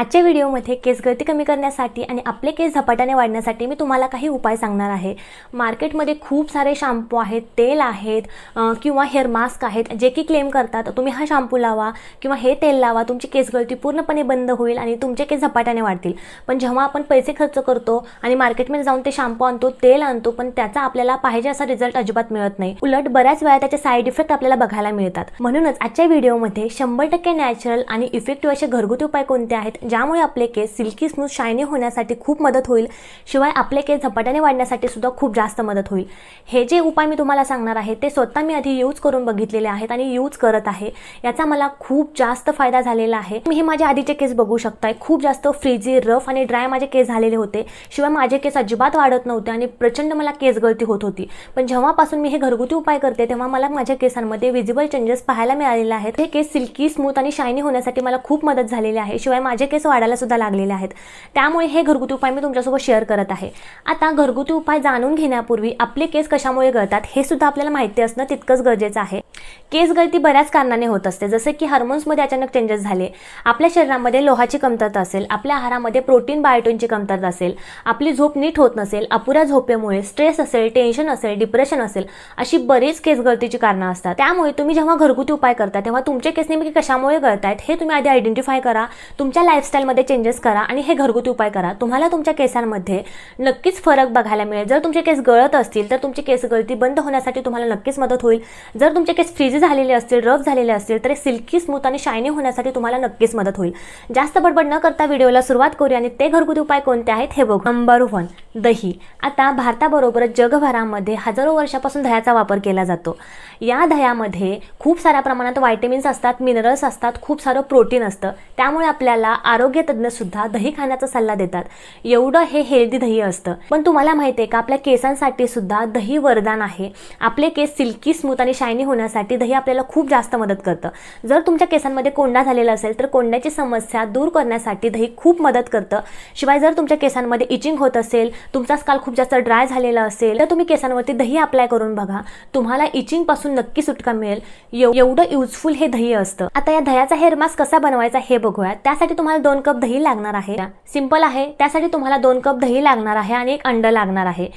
आजच्या व्हिडिओमध्ये केस गळती कमी करण्यासाठी आणि आपले केस झपाट्याने वाढण्यासाठी मी तुम्हाला काही उपाय सांगणार आहे मार्केटमध्ये खूप सारे शॅम्पू आहेत तेल आहेत किंवा हेअर मास्क आहेत जे की क्लेम करतात तुम्ही हा शॅम्पू लावा किंवा हे तेल लावा तुमची केस गळती पूर्णपणे बंद होईल आणि तुमचे केस झपाट्याने वाढतील पण जेव्हा आपण पैसे खर्च करतो आणि मार्केटमध्ये जाऊन ते शॅम्पू आणतो तेल आणतो पण त्याचा आपल्याला पाहिजे असा रिझल्ट अजिबात मिळत नाही उलट बऱ्याच वेळा त्याचे साईड इफेक्ट आपल्याला बघायला मिळतात म्हणूनच आजच्या व्हिडिओमध्ये शंभर टक्के नॅचरल आणि इफेक्टिव्ह असे घरगुती उपाय कोणते आहेत ज्यामुळे आपले केस सिल्की स्मूथ शायनी होण्यासाठी खूप मदत होईल शिवाय आपले केस झपाट्याने वाढण्यासाठी सुद्धा खूप जास्त मदत होईल हे जे उपाय मी तुम्हाला सांगणार आहे ते स्वतः मी आधी यूज करून बघितलेले आहेत आणि यूज करत आहे याचा मला खूप जास्त फायदा झालेला आहे मी हे माझ्या आधीचे केस बघू शकताय खूप जास्त फ्रिजी रफ आणि ड्राय माझे केस झालेले होते शिवाय माझे केस अजिबात वाढत नव्हते आणि प्रचंड मला केस गळती होत होती पण जेव्हापासून मी हे घरगुती उपाय करते तेव्हा मला माझ्या केसांमध्ये विजिबल चेंजेस पाहायला मिळालेले आहेत हे केस सिल्की स्मूथ आणि शायनी होण्यासाठी मला खूप मदत झालेली आहे शिवाय माझे केस वाढायला सुद्धा लागलेले आहेत त्यामुळे हे घरगुती उपाय मी तुमच्यासोबत शेअर करत आहे आता घरगुती उपाय जाणून घेण्यापूर्वी आपले केस कशामुळे गळतात हे सुद्धा आपल्याला माहिती असणं तितकंच गरजेचं आहे केस गळती बऱ्याच कारणाने होत असते जसे की हार्मोन्समध्ये अचानक चेंजेस झाले आपल्या शरीरामध्ये लोहाची कमतरता असेल आपल्या आहारामध्ये प्रोटीन बायोटिनची कमतरता असेल आपली झोप नीट होत नसेल अपुऱ्या झोपेमुळे स्ट्रेस असेल टेन्शन असेल डिप्रेशन असेल अशी बरीच केस गळतीची कारणं असतात त्यामुळे तुम्ही जेव्हा घरगुती उपाय करता तेव्हा तुमचे केस नेमके कशामुळे गळत आहेत हे तुम्ही आधी आयडेंटिफाय करा तुमच्या लाईफस्टाईलमध्ये चेंजेस करा आणि हे घरगुती उपाय करा तुम्हाला तुमच्या केसांमध्ये नक्कीच फरक बघायला मिळेल जर तुमचे केस गळत असतील तर तुमची केस गळती बंद होण्यासाठी तुम्हाला नक्कीच मदत होईल जर तुमचे केस खिजे झालेले असतील रफ झालेले असतील तर सिल्की स्मूथ आणि शायनी होण्यासाठी तुम्हाला नक्कीच मदत होईल जास्त बडबड न करता व्हिडिओला सुरुवात करूया आणि ते घरगुती उपाय कोणते आहेत हे बघू नंबर वन दही आता भारताबरोबरच जगभरामध्ये हजारो वर्षापासून दह्याचा वापर केला जातो या दह्यामध्ये खूप साऱ्या प्रमाणात व्हायटमिन्स असतात मिनरल्स असतात खूप सारं प्रोटीन असतं त्यामुळे आपल्याला आरोग्य सुद्धा दही खाण्याचा सल्ला देतात एवढं हे हेल्दी दही असतं पण तुम्हाला माहिती आहे का आपल्या केसांसाठी सुद्धा दही वरदान आहे आपले केस सिल्की स्मूथ आणि शायनी होण्यासाठी दही आपल्याला खूप जास्त मदत करतं जर तुमच्या केसांमध्ये कोंडा झालेला असेल तर कोंड्याची समस्या दूर करण्यासाठी दही खूप मदत करतं शिवाय जर तुमच्या केसांमध्ये इचिंग होत असेल तुमचा स्काल खूप जास्त ड्राय झालेला असेल तर तुम्ही केसांवरती दही अप्लाय करून बघा तुम्हाला इचिंगपासून नक्की सुटका मिळेल एवढं युजफुल हे दही असतं आता या दह्याचा हेअर मास्क कसा बनवायचा हे बघूया त्यासाठी तुम्हाला दोन कप दही लागणार आहे सिंपल आहे त्यासाठी तुम्हाला दोन कप दही लागणार आहे आणि एक अंड लागणार आहे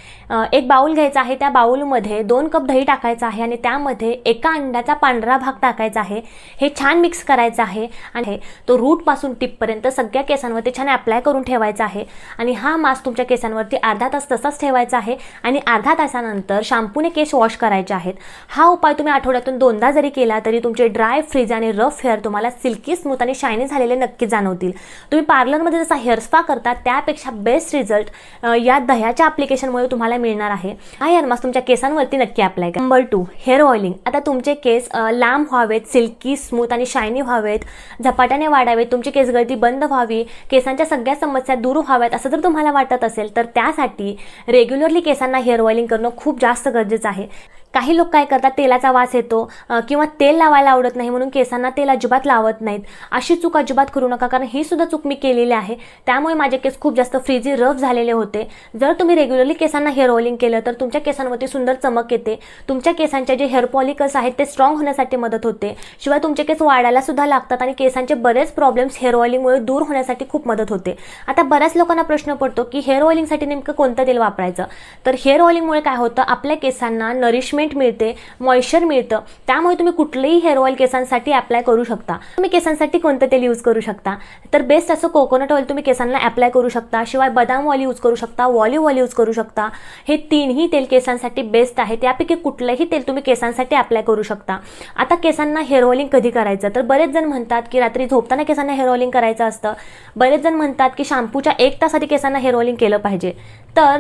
एक बाउल घ्यायचा आहे त्या बाउलमध्ये दोन कप दही टाकायचं आहे आणि त्यामध्ये एका अंड्याचा पांढरा भाग टाकायचा आहे हे छान मिक्स करायचं आहे आणि तो रूटपासून टिपपर्यंत सगळ्या केसांवरती छान अप्लाय करून ठेवायचा आहे आणि हा मास्क तुमच्या केसांवरती अर्धा तास तसाच ठेवायचा आहे आणि अर्धा तासानंतर शॅम्पूने केस वॉश करायचे आहेत हा उपाय तुम्ही आठवड्यातून दोनदा जरी केला तरी तुमचे ड्राय फ्रीज आणि रफ हेअर तुम्हाला सिल्की स्मूथ आणि शायनी झालेले नक्की जाणवतील तुम्ही पार्लरमध्ये जसा हेअर स्पा करता त्यापेक्षा बेस्ट रिझल्ट या दह्याच्या ॲप्लिकेशनमुळे तुम्हाला मिळणार आहे हा हेअर मास्क तुमच्या केसांवरती नक्की अप्लाय करा नंबर टू हेअर ऑइलिंग आता तुमच्या तुमचे केस लांब व्हावेत सिल्की स्मूथ आणि शायनी व्हावेत झपाट्याने वाढावेत तुमची गळती बंद व्हावी केसांच्या सगळ्या समस्या दूर व्हाव्यात असं जर तुम्हाला वाटत असेल तर त्यासाठी रेग्युलरली केसांना हेअर ऑइलिंग करणं खूप जास्त गरजेचं आहे काही लोक काय करतात तेलाचा वास येतो किंवा तेल लावायला आवडत नाही म्हणून केसांना तेल अजिबात लावत नाहीत अशी चूक अजिबात करू नका कारण ही सुद्धा चूक मी केलेली आहे त्यामुळे माझे केस खूप जास्त फ्रीजी रफ झालेले होते जर तुम्ही रेग्युलरली केसांना हेअर ऑइलिंग केलं तर तुमच्या केसांवरती सुंदर चमक येते तुमच्या केसांचे जे हेअर पॉलिकल्स आहेत ते स्ट्रॉंग होण्यासाठी मदत होते शिवाय तुमचे केस वाढायला सुद्धा लागतात आणि केसांचे बरेच प्रॉब्लेम्स हेअर ऑइलिंगमुळे दूर होण्यासाठी खूप मदत होते आता बऱ्याच लोकांना प्रश्न पडतो की हेअर ऑइलिंगसाठी नेमकं कोणतं तेल वापरायचं तर हेअर ऑइलिंगमुळे काय होतं आपल्या केसांना नरिश मिळते मॉइश्चर मिळतं त्यामुळे तुम्ही कुठलेही हेअर ऑइल केसांसाठी अप्लाय करू शकता तुम्ही केसांसाठी कोणतं तेल यूज करू शकता तर बेस्ट असं कोकोनट ऑइल तुम्ही केसांना अप्लाय करू शकता शिवाय बदाम ऑइल यूज करू शकता वॉल्यू ऑइल यूज करू शकता हे तीनही तेल केसांसाठी बेस्ट आहे त्यापैकी कुठलंही तेल तुम्ही केसांसाठी अप्लाय करू शकता आता केसांना हेअर ऑइलिंग कधी करायचं तर बरेच जण म्हणतात की रात्री झोपताना केसांना हेअर ऑइलिंग करायचं असतं बरेच जण म्हणतात की शॅम्पूच्या एक तास आधी केसांना हेअर ऑइलिंग केलं पाहिजे तर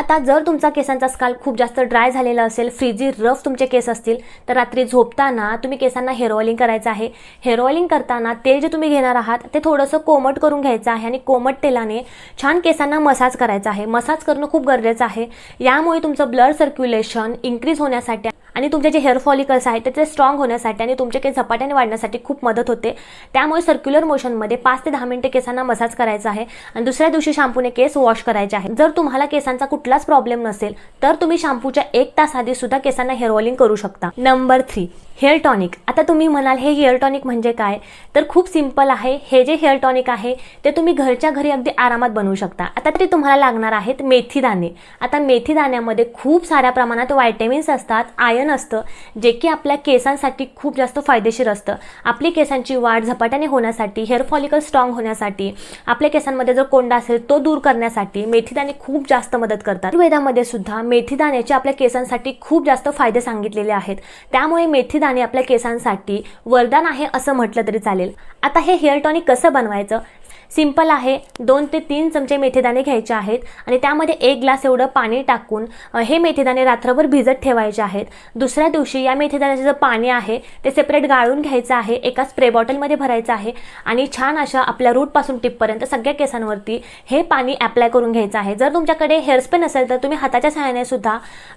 आता जर तुमचा केसांचा स्काल खूप जास्त ड्राय झालेला असेल फ्रीजी रफ तुमचे केस असतील तर रात्री झोपताना तुम्ही केसांना हेअर ऑइलिंग करायचं आहे हेअर ऑइलिंग करताना तेल जे तुम्ही घेणार आहात ते थोडंसं कोमट करून घ्यायचं आहे आणि कोमट तेलाने छान केसांना मसाज करायचा आहे मसाज करणं खूप गरजेचं आहे यामुळे तुमचं ब्लड सर्क्युलेशन इन्क्रीज होण्यासाठी आणि तुमचे जे हेअर फॉलिकल्स आहेत ते स्ट्रॉंग होण्यासाठी आणि तुमचे केस झपाट्याने वाढण्यासाठी खूप मदत होते त्यामुळे सर्क्युलर मोशनमध्ये पाच ते दहा मिनिटे केसांना मसाज करायचा आहे आणि दुसऱ्या दिवशी शॅम्पूने केस वॉश करायचे आहे जर तुम्हाला केसांचा कुठलाच प्रॉब्लेम नसेल तर तुम्ही शॅम्पूच्या एक तास आधी सुद्धा केसांना हेअर ऑइलिंग करू शकता नंबर थ्री हेअर टॉनिक आता तुम्ही म्हणाल हे हेअर टॉनिक म्हणजे काय तर खूप सिम्पल आहे हे जे हेअर टॉनिक आहे ते तुम्ही घरच्या घरी अगदी आरामात बनवू शकता आता ते तुम्हाला लागणार आहेत मेथी दाणे आता मेथी दाण्यामध्ये खूप साऱ्या प्रमाणात व्हायटेमिन्स असतात आयर्न असतं जे की आपल्या केसांसाठी खूप जास्त फायदेशीर असतं आपली केसांची वाढ झपाट्याने होण्यासाठी हेअर फॉलिकल स्ट्रॉंग होण्यासाठी आपल्या केसांमध्ये जो कोंडा असेल तो दूर करण्यासाठी मेथीदाणे खूप जास्त मदत करतात आयुर्वेदामध्ये सुद्धा मेथीदाण्याचे आपल्या केसांसाठी खूप जास्त फायदे सांगितलेले आहेत त्यामुळे मेथीदाणे आपल्या केसांसाठी वरदान आहे असं म्हटलं तरी चालेल आता हे हेअर टॉनिक कसं बनवायचं सिंपल आहे दोन ते तीन चमचे मेथीदाणे घ्यायचे आहेत आणि त्यामध्ये एक ग्लास एवढं पाणी टाकून हे मेथीदाणे रात्रभर भिजत ठेवायचे आहेत दुसऱ्या दिवशी या मेथीदाण्याचं जे पाणी आहे ते सेपरेट गाळून घ्यायचं आहे एका स्प्रे बॉटलमध्ये भरायचं आहे आणि छान अशा आपल्या रूटपासून टिपपर्यंत सगळ्या केसांवरती हे पाणी अप्लाय करून घ्यायचं आहे जर तुमच्याकडे हेअरस्पेन नसेल तर तुम्ही हाताच्या सहाय्याने सुद्धा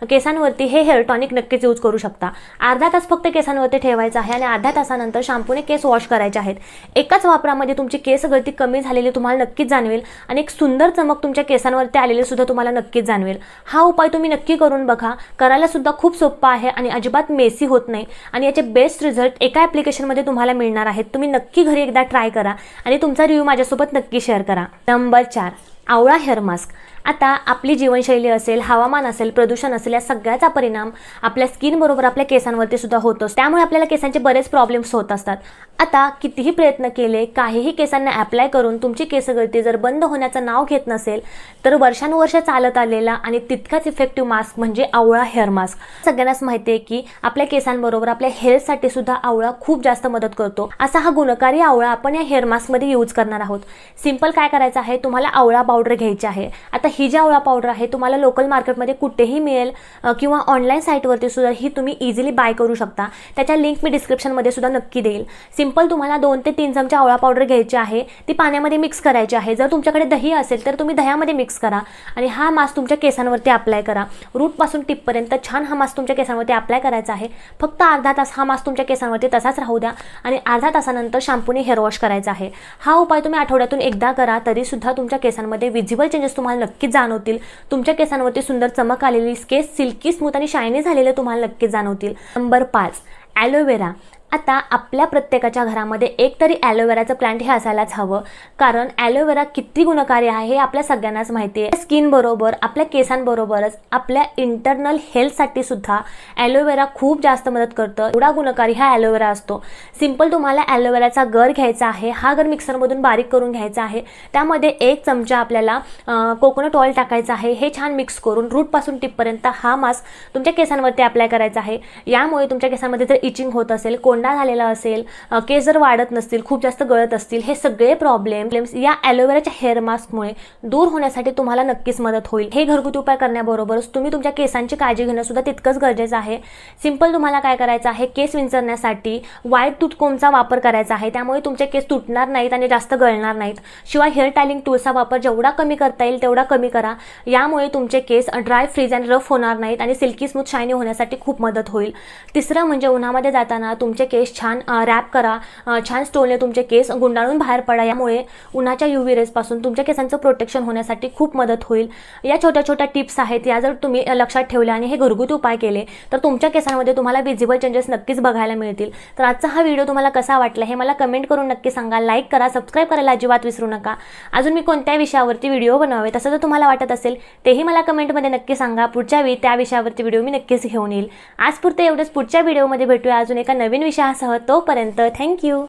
केसांवरती हे हेअर टॉनिक नक्कीच यूज करू शकता अर्धा तास फक्त केसांवरती ठेवायचं आहे आणि अर्ध्या तासानंतर शॅम्पूने केस वॉश करायचे आहेत एकाच वापरामध्ये तुमची केस गळती कमी झालेली तुम्हाला नक्कीच जाणवेल आणि एक सुंदर चमक तुमच्या केसांवरती आलेली सुद्धा तुम्हाला नक्कीच जाणवेल हा उपाय तुम्ही नक्की करून बघा करायला सुद्धा खूप सोपा आहे आणि अजिबात मेसी होत नाही आणि याचे बेस्ट रिझल्ट एका ॲप्लिकेशनमध्ये तुम्हाला मिळणार आहेत तुम्ही नक्की घरी एकदा ट्राय करा आणि तुमचा रिव्ह्यू माझ्यासोबत नक्की शेअर करा नंबर चार आवळा हेअर मास्क आता आपली जीवनशैली असेल हवामान असेल प्रदूषण असेल या सगळ्याचा परिणाम आपल्या स्किनबरोबर आपल्या केसांवरती सुद्धा होतो त्यामुळे आपल्याला केसांचे बरेच प्रॉब्लेम्स होत असतात आता कितीही प्रयत्न केले काहीही केसांना अप्लाय करून तुमची केस गळती जर बंद होण्याचं नाव घेत नसेल तर वर्षानुवर्ष चालत आलेला आणि तितकाच इफेक्टिव्ह मास्क म्हणजे आवळा हेअर मास्क सगळ्यांनाच माहिती आहे की आपल्या केसांबरोबर आपल्या हेल्थसाठी सुद्धा आवळा खूप जास्त मदत करतो असा हा गुणकारी आवळा आपण या हेअर मास्कमध्ये यूज करणार आहोत सिंपल काय करायचं आहे तुम्हाला आवळा पावडर घ्यायची आहे आता ही जी आवळा पावडर आहे तुम्हाला लोकल मार्केटमध्ये कुठेही मिळेल किंवा ऑनलाईन साईटवरती सुद्धा ही तुम्ही इझिली बाय करू शकता त्याच्या लिंक मी डिस्क्रिप्शनमध्ये सुद्धा नक्की देईल सिंपल तुम्हाला दोन ते तीन चमचा आवळा पावडर घ्यायची आहे ती पाण्यामध्ये मिक्स करायची आहे जर तुमच्याकडे दही असेल तर तुम्ही दह्यामध्ये मिक्स करा आणि हा मास्क तुमच्या केसांवरती अप्लाय करा रूटपासून टिपपर्यंत छान हा मास्क तुमच्या केसांवरती अप्लाय करायचा आहे फक्त अर्धा तास हा मास्क तुमच्या केसांवरती तसाच राहू द्या आणि अर्धा तासानंतर शॅम्पूने हेअर वॉश करायचा आहे हा उपाय तुम्ही आठवड्यातून एकदा करा तरीसुद्धा तुमच्या केसांमध्ये विजिबल चेंजेस तुम्हाला नक्की नक्की जाणवतील तुमच्या केसांवरती सुंदर चमक आलेली स्केस सिल्की स्मूथ आणि शायनी झालेले तुम्हाला नक्की जाणवतील नंबर पाच ॲलोवेरा आता आपल्या प्रत्येकाच्या घरामध्ये एकतरी ॲलोवेराचं प्लांट हे असायलाच हवं कारण ॲलोवेरा किती गुणकारी आहे हे आपल्या सगळ्यांनाच माहिती आहे स्किन बरोबर आपल्या केसांबरोबरच आपल्या इंटरनल हेल्थसाठी सुद्धा ॲलोवेरा खूप जास्त मदत करतं एवढा गुणकारी हा ॲलोवेरा असतो सिंपल तुम्हाला ॲलोवेराचा गर घ्यायचा आहे हा गर मिक्सरमधून बारीक करून घ्यायचा आहे त्यामध्ये एक चमचा आपल्याला कोकोनट ऑइल टाकायचं आहे हे छान मिक्स करून रूटपासून टिपपर्यंत हा मास्क तुमच्या केसांवरती अप्लाय करायचा आहे यामुळे तुमच्या केसांमध्ये जर इचिंग होत असेल कोण कोंडा झालेला असेल केस जर वाढत नसतील खूप जास्त गळत असतील हे सगळे प्रॉब्लेम या अलोवेराच्या हेअर मास्कमुळे दूर होण्यासाठी तुम्हाला नक्कीच मदत होईल हे घरगुती उपाय करण्याबरोबरच तुम्ही तुमच्या केसांची काळजी घेणं सुद्धा तितकंच गरजेचं आहे सिंपल तुम्हाला काय करायचं आहे केस विंचरण्यासाठी वाईट तुटकोमचा वापर करायचा आहे त्यामुळे तुमचे केस तुटणार नाहीत आणि जास्त गळणार नाहीत शिवाय हेअर टायलिंग टूलचा वापर जेवढा कमी करता येईल तेवढा कमी करा यामुळे तुमचे केस ड्राय फ्रीज अँड रफ होणार नाहीत आणि सिल्की स्मूथ शायनी होण्यासाठी खूप मदत होईल तिसरं म्हणजे उन्हामध्ये जाताना तुमचे केस छान रॅप करा छान स्टोलने तुमचे केस गुंडाळून बाहेर पडा यामुळे उन्हाच्या युव्ही रेसपासून तुमच्या केसांचं प्रोटेक्शन होण्यासाठी खूप मदत होईल या छोट्या छोट्या टिप्स आहेत या जर तुम्ही लक्षात ठेवल्या आणि हे घरगुती उपाय केले तर तुमच्या केसांमध्ये तुम्हाला विजिबल चेंजेस नक्कीच बघायला मिळतील तर आजचा हा व्हिडिओ तुम्हाला कसा वाटला हे मला कमेंट करून नक्की सांगा लाईक करा सबस्क्राईब करायला अजिबात विसरू नका अजून मी कोणत्या विषयावरती व्हिडिओ बनवावे तसं जर तुम्हाला वाटत असेल तेही मला कमेंटमध्ये नक्की सांगा पुढच्या वेळी त्या विषयावरती व्हिडिओ मी नक्कीच घेऊन येईल आजपुरते एवढंच पुढच्या व्हिडिओमध्ये भेटूया अजून एका नवीन विषय अपेक्षा असावं तोपर्यंत थँक्यू